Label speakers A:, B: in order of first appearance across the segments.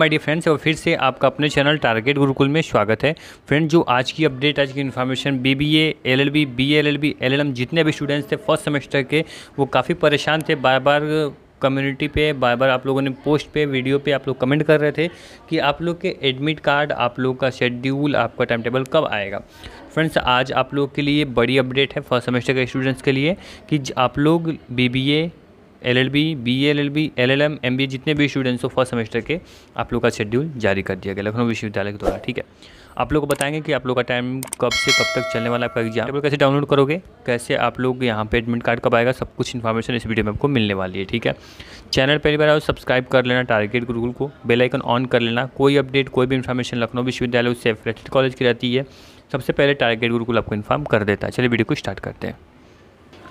A: my dear friends और फिर से आपका अपने चैनल टारगेट गुरुकुल में स्वागत है फ्रेंड जो आज की अपडेट आज की information B B A L L B B L L B L L M जितने भी स्टूडेंट्स थे फर्स्ट सेमेस्टर के वो काफ़ी परेशान थे बार बार कम्युनिटी पे बार बार आप लोगों ने पोस्ट पे वीडियो पे आप लोग कमेंट कर रहे थे कि आप लोग के एडमिट कार्ड आप लोग का शेड्यूल आपका टाइम टेबल कब आएगा फ्रेंड्स आज आप लोग के लिए बड़ी अपडेट है फर्स्ट सेमेस्टर के स्टूडेंट्स के लिए कि आप लोग B LLB, BLLB, LLM, MBA जितने भी स्टूडेंट्स हो फर्स्ट सेमेस्टर के आप लोग का शेड्यूल जारी कर दिया गया लखनऊ विश्वविद्यालय के द्वारा ठीक है आप लोग को बताएंगे कि आप लोग का टाइम कब से कब तक चलने वाला आपका एग्जाम टेबल कैसे डाउनलोड करोगे कैसे आप लोग यहाँ पे एडमिट कार्ड कब आएगा सब कुछ इन्फॉर्मेशन इस वीडियो में आपको मिलने वाली है ठीक है चैनल पहली बार आओ सब्सक्राइब कर लेना टारगेट गुरुगुल को बेलाइकन ऑन कर लेना कोई अपडेट कोई भी इन्फॉर्मेशन लखनऊ विश्वविद्यालय उससे एफिलेटेड कॉलेज की रहती है सबसे पहले टारगेट गुरुकुल आपको इन्फॉर्म कर देता है चलिए वीडियो को स्टार्ट करते हैं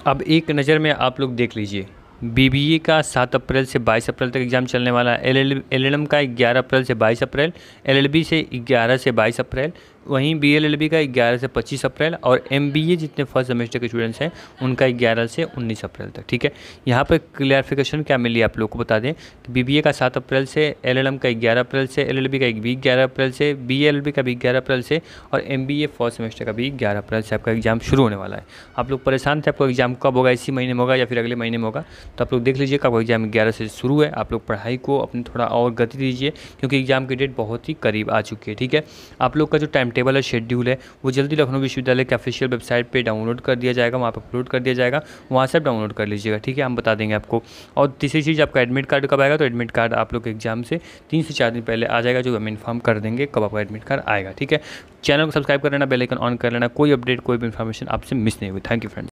A: अब एक नज़र में आप लोग देख लीजिए बी का सात अप्रैल से बाईस अप्रैल तक एग्ज़ाम चलने वाला है एल एल एल का ग्यारह अप्रैल से बाईस अप्रैल एल से ग्यारह से बाईस अप्रैल वहीं बी एल एल बी का ग्यारह से पच्चीस अप्रैल और एम बी ए जितने फर्स्ट सेमेस्टर के स्टूडेंट्स हैं उनका ग्यारह से उन्नीस अप्रैल तक ठीक है यहाँ पर क्लियरिफिकेशन क्या मिली आप लोग को बता दें कि बी ए का सात अप्रैल से एल एल एम का ग्यारह अप्रैल से एल एल बी का भी ग्यारह अप्रैल से बी एल बी का भी ग्यारह अप्रैल से और M B A first semester का भी ग्यारह अप्रैल से आपका एग्जाम शुरू होने वाला है आप लोग परेशान थे आपका एग्जाम कब होगा इसी महीने में होगा या फिर अगले महीने में होगा तो आप लोग देख लीजिए कब एग्जाम ग्यारह से शुरू है आप लोग पढ़ाई को अपने थोड़ा और गति दीजिए क्योंकि एग्जाम की डेट बहुत ही करीब आ चुकी है ठीक है आप लोग का जो टाइम टाइम टेबल और शेड्यूल है वो जल्दी लखनऊ विश्वविद्यालय के ऑफिशियल वेबसाइट पर डाउनलोड कर दिया जाएगा वहाँ पर अपलोड कर दिया जाएगा वहाँ से आप डाउनलोड कर लीजिएगा ठीक है हम बता देंगे आपको और तीसरी चीज़ आपका एडमिट कार्ड कब आएगा तो एडमिट कार्ड आप लोग एग्जाम से तीन से चार दिन पहले आ जाएगा जो हम इन्फॉर्म कर देंगे कब आपका एडमिट कार्ड आएगा ठीक है चैनल को सब्सक्राइब कर लेना बेलाइकन ऑन कर लेना कोई अपडेट कोई भी इन्फॉर्मेशन आपसे मिस नहीं हुई थैंक यू फ्रेंड